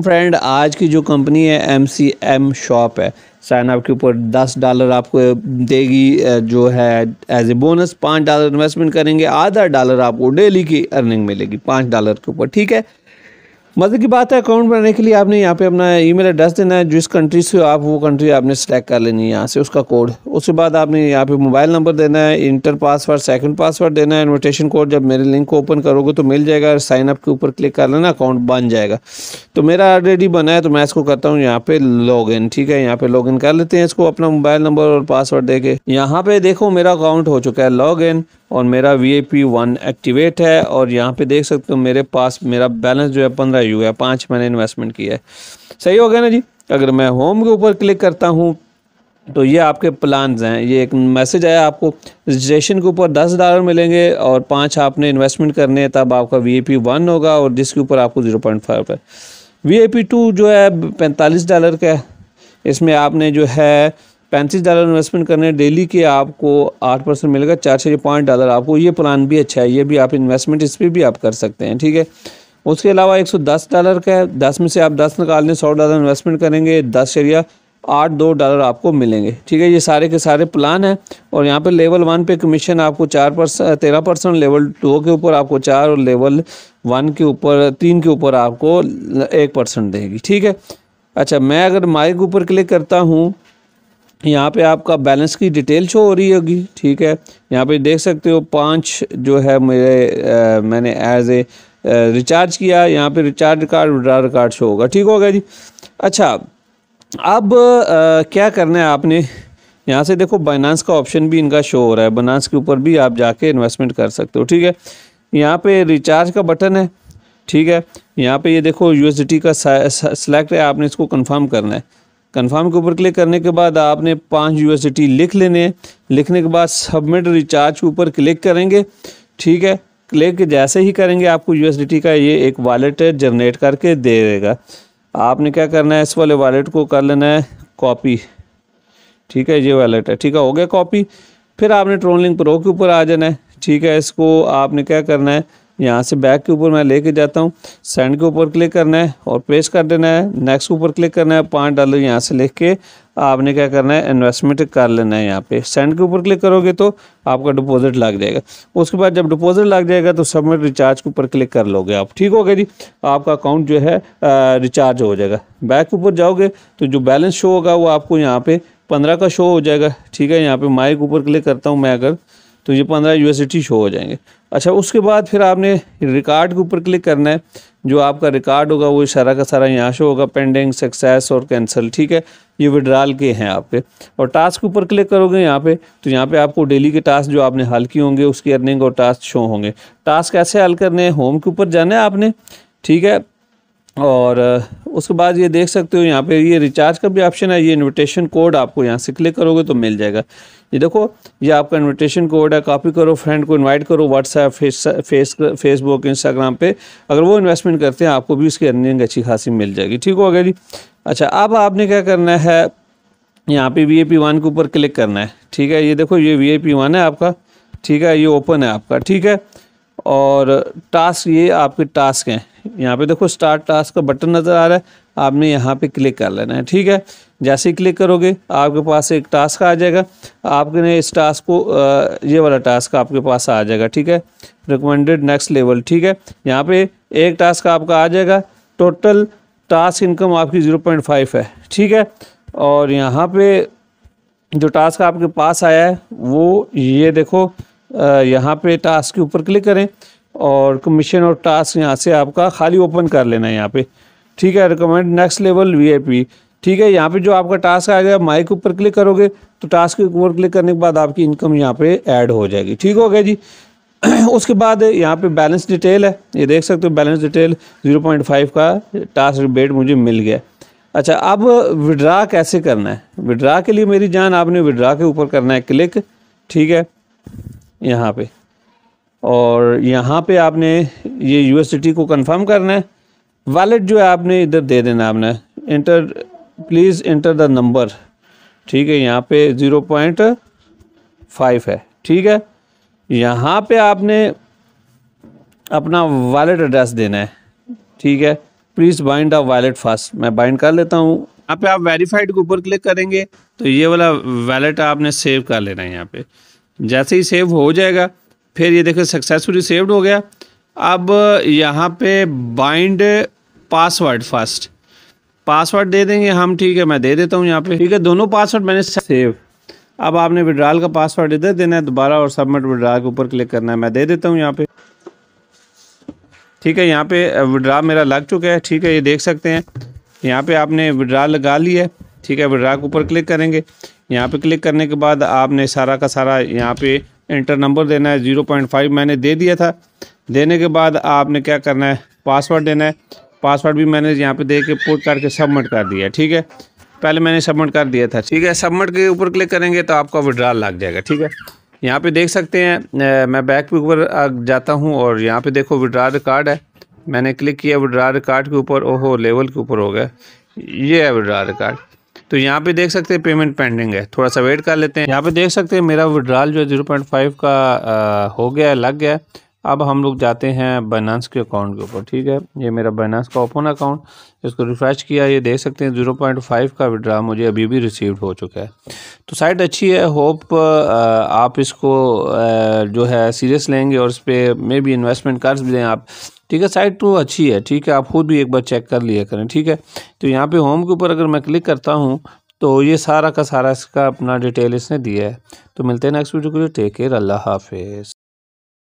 friend आज की जो कंपनी है एम सी एम शॉप है साइन अप के ऊपर दस डॉलर आपको देगी जो है एज ए बोनस पाँच डॉलर इन्वेस्टमेंट करेंगे आधा डॉलर आपको डेली की अर्निंग मिलेगी पाँच डॉलर के ऊपर ठीक है मजे की बात है अकाउंट बनाने के लिए आपने यहाँ पे अपना ईमेल एड्रेस देना है जिस कंट्री से आप वो कंट्री आपने सेलेक्ट कर लेनी है यहाँ से उसका कोड उसके बाद आपने यहाँ पे मोबाइल नंबर देना है इंटर पासवर्ड सेकंड पासवर्ड देना है इन्विटेशन कोड जब मेरे लिंक को ओपन करोगे तो मिल जाएगा साइन अप के ऊपर क्लिक कर लेना अकाउंट बन जाएगा तो मेरा ऑलरेडी बना है तो मैं इसको करता हूँ यहाँ पे लॉग इन ठीक है यहाँ पे लॉग इन कर लेते हैं इसको अपना मोबाइल नंबर और पासवर्ड दे के यहाँ पे देखो मेरा अकाउंट हो चुका है लॉग इन और मेरा V I P one activate है और यहाँ पे देख सकते हो मेरे पास मेरा बैलेंस जो है पंद्रह यू है पाँच मैंने इन्वेस्टमेंट किया है सही हो गया ना जी अगर मैं होम के ऊपर क्लिक करता हूँ तो ये आपके प्लान्स हैं ये एक मैसेज आया आपको रजिस्ट्रेशन के ऊपर दस डॉलर मिलेंगे और पाँच आपने इन्वेस्टमेंट करने हैं तब आपका वी आई पी वन होगा और जिसके ऊपर आपको ज़ीरो पॉइंट फाइव है वी आई पी टू जो है पैंतालीस डॉलर का है इसमें आपने जो है पैंतीस डॉलर इन्वेस्टमेंट करने डेली के आपको आठ परसेंट मिलेगा चार छः पाँच डॉलर आपको ये प्लान भी अच्छा है ये भी आप इन्वेस्टमेंट इस पर भी आप कर सकते हैं ठीक है उसके अलावा एक सौ दस डॉलर का है दस में से आप दस निकाल लें सौ डॉलर इन्वेस्टमेंट करेंगे दस शरिया आठ दो डॉलर आपको मिलेंगे ठीक है ये सारे के सारे प्लान हैं और यहाँ पे लेवल वन पे कमीशन आपको चार परसेंट तेरह परसेंट लेवल टू के ऊपर आपको चार और लेवल वन के ऊपर तीन के ऊपर आपको एक परसेंट देगी ठीक है अच्छा मैं अगर माई के ऊपर क्लिक करता हूँ यहाँ पे आपका बैलेंस की डिटेल शो हो रही होगी ठीक है यहाँ पे देख सकते हो पाँच जो है मेरे आ, मैंने एज ए रिचार्ज किया यहाँ पे recharge card withdraw card show होगा ठीक होगा जी अच्छा अब आ, क्या करना है आपने यहाँ से देखो बाइनांस का ऑप्शन भी इनका शो हो रहा है बाइनांस के ऊपर भी आप जाके इन्वेस्टमेंट कर सकते हो ठीक है यहाँ पे रिचार्ज का बटन है ठीक है यहाँ पे ये देखो यूएसडी का सिलेक्ट है आपने इसको कंफर्म करना है कन्फर्म के ऊपर क्लिक करने के बाद आपने पाँच यू लिख लेने लिखने के बाद सबमिट रिचार्ज के ऊपर क्लिक करेंगे ठीक है क्लिक जैसे ही करेंगे आपको यूएसडी का ये एक वॉलेट जनरेट करके दे देगा आपने क्या करना है इस वाले वॉलेट को कर लेना है कॉपी ठीक है ये वॉलेट है ठीक है हो गया कॉपी फिर आपने ट्रोलिंग प्रो के ऊपर आ जाना है ठीक है इसको आपने क्या करना है यहाँ से बैक के ऊपर मैं लेके जाता हूँ सेंड के ऊपर क्लिक करना है और पेश कर देना है नेक्स्ट के ऊपर क्लिक करना है पाँच डॉलर यहाँ से लिख के आपने क्या करना है इन्वेस्टमेंट कर लेना है यहाँ पे सेंड के ऊपर क्लिक करोगे तो आपका डिपॉजिट लग जाएगा उसके बाद जब डिपॉजिट लग जाएगा तो सबमिट रिचार्ज के ऊपर क्लिक कर लोगे आप ठीक हो गया जी आपका अकाउंट जो है रिचार्ज हो जाएगा बैक के ऊपर जाओगे तो जो बैलेंस शो होगा वो आपको यहाँ पे पंद्रह का शो हो जाएगा ठीक है यहाँ पे माई के ऊपर क्लिक करता हूँ मैं अगर तो ये पंद्रह यू शो हो जाएंगे अच्छा उसके बाद फिर आपने रिकार्ड के ऊपर क्लिक करना है जो आपका रिकार्ड होगा वो सारा का सारा यहाँ शो होगा पेंडिंग सक्सेस और कैंसिल ठीक है ये विड्राल के हैं आपके और टास्क के ऊपर क्लिक करोगे यहाँ पे तो यहाँ पे आपको डेली के टास्क जो आपने हल किए होंगे उसकी अर्निंग और टास्क शो होंगे टास्क कैसे हल करने हैं होम के ऊपर जाना है आपने ठीक है और उसके बाद ये देख सकते हो यहाँ पे ये रिचार्ज का भी ऑप्शन है ये इनविटेशन कोड आपको यहाँ से क्लिक करोगे तो मिल जाएगा ये देखो ये आपका इनविटेशन कोड है कॉपी करो फ्रेंड को इनवाइट करो WhatsApp face face Facebook Instagram पे अगर वो इन्वेस्टमेंट करते हैं आपको भी उसकी अर्निंग अच्छी खासी मिल जाएगी ठीक हो गया जी अच्छा अब आपने क्या करना है यहाँ पर वी ए पी वन के ऊपर क्लिक करना है ठीक है ये देखो ये वी ए पी वन है आपका ठीक है ये ओपन है आपका ठीक है और टास्क ये आपके टास्क हैं यहाँ पे देखो स्टार्ट टास्क का बटन नज़र आ रहा है आपने यहाँ पे क्लिक कर लेना है ठीक है जैसे ही क्लिक करोगे आपके पास एक टास्क आ जाएगा आपने इस टास्क को ये वाला टास्क आपके पास आ जाएगा ठीक है रिकमेंडेड नेक्स्ट लेवल ठीक है यहाँ पे एक टास्क आपका आ जाएगा टोटल टास्क इनकम आपकी ज़ीरो पॉइंट फाइव है ठीक है और यहाँ पे जो टास्क आपके पास आया है वो ये देखो यहाँ पे टास्क के ऊपर क्लिक करें और कमीशन और टास्क यहाँ से आपका खाली ओपन कर लेना है यहाँ पे ठीक है रिकमेंड नेक्स्ट लेवल वीआईपी ठीक है यहाँ पे जो आपका टास्क आ गया माइक के ऊपर क्लिक करोगे तो टास्क के ऊपर क्लिक करने के बाद आपकी इनकम यहाँ पे ऐड हो जाएगी ठीक हो गया जी उसके बाद यहाँ पे बैलेंस डिटेल है ये देख सकते हो बैलेंस डिटेल 0.5 का टास्क रिबेट मुझे मिल गया अच्छा अब विड्रा कैसे करना है विड्रा के लिए मेरी जान आपने विड्रा के ऊपर करना है क्लिक ठीक है यहाँ पे और यहाँ पे आपने ये सिटी को कंफर्म करना है वॉलेट जो है आपने इधर दे देना आपने enter please enter the number ठीक है यहाँ पे ज़ीरो पॉइंट फाइव है ठीक है यहाँ पे आपने अपना वॉलेट एड्रेस देना है ठीक है please bind the wallet fast मैं बाइंड कर लेता हूँ यहाँ पे आप वेरीफाइड के ऊपर क्लिक करेंगे तो ये वाला वॉलेट आपने सेव कर लेना है यहाँ पे जैसे ही सेव हो जाएगा फिर ये देखें सक्सेसफुली सेव्ड हो गया अब यहाँ पे बाइंड पासवर्ड फर्स्ट पासवर्ड दे देंगे हम ठीक है मैं दे देता हूँ यहाँ पे ठीक है दोनों पासवर्ड मैंने सेव अब आपने विड्राल का पासवर्ड इधर देना है दोबारा और सबमिट विड्राल के ऊपर क्लिक करना है मैं दे देता हूँ यहाँ पे ठीक है यहाँ पे विड्रा मेरा लग चुका है ठीक है ये देख सकते हैं यहाँ पे आपने विड्रा लगा लिया है ठीक है विड्रा के ऊपर क्लिक करेंगे यहाँ पे क्लिक करने के बाद आपने सारा का सारा यहाँ पे इंटर नंबर देना है ज़ीरो पॉइंट फाइव मैंने दे दिया था देने के बाद आपने क्या करना है पासवर्ड देना है पासवर्ड भी मैंने यहाँ पे दे के पुट करके सबमिट कर दिया ठीक है पहले मैंने सबमिट कर दिया था ठीक है सबमिट के ऊपर क्लिक करेंगे तो आपका विड्रॉल लग जाएगा ठीक है यहाँ पर देख सकते हैं मैं बैक पे ऊपर जाता हूँ और यहाँ पे देखो विड्रा कार्ड है मैंने क्लिक किया विड्रॉल कार्ड के ऊपर ओहो लेवल के ऊपर हो गया ये है विड्रा कार्ड तो यहाँ पे देख सकते हैं पेमेंट पेंडिंग है थोड़ा सा वेट कर लेते हैं यहाँ पे देख सकते हैं मेरा विड्रॉल जो है जीरो पॉइंट फाइव का आ, हो गया लग गया अब हम लोग जाते हैं बाइनांस के अकाउंट के ऊपर ठीक है ये मेरा बाइनांस का ओपन अकाउंट इसको रिफ़्रेश किया ये देख सकते हैं ज़ीरो पॉइंट फाइव का विड्रा मुझे अभी भी रिसीव हो चुका है तो साइट अच्छी है होप आप इसको जो है सीरियस लेंगे और इस पर मे भी इन्वेस्टमेंट कर दें आप ठीक है साइट तो अच्छी है ठीक है आप खुद भी एक बार चेक कर लिया करें ठीक है तो यहाँ पर होम के ऊपर अगर मैं क्लिक करता हूँ तो ये सारा का सारा इसका अपना डिटेल इसने दिया है तो मिलते हैं नेक्स्ट वीडियो के लिए टेक केयर अल्लाह हाफिज़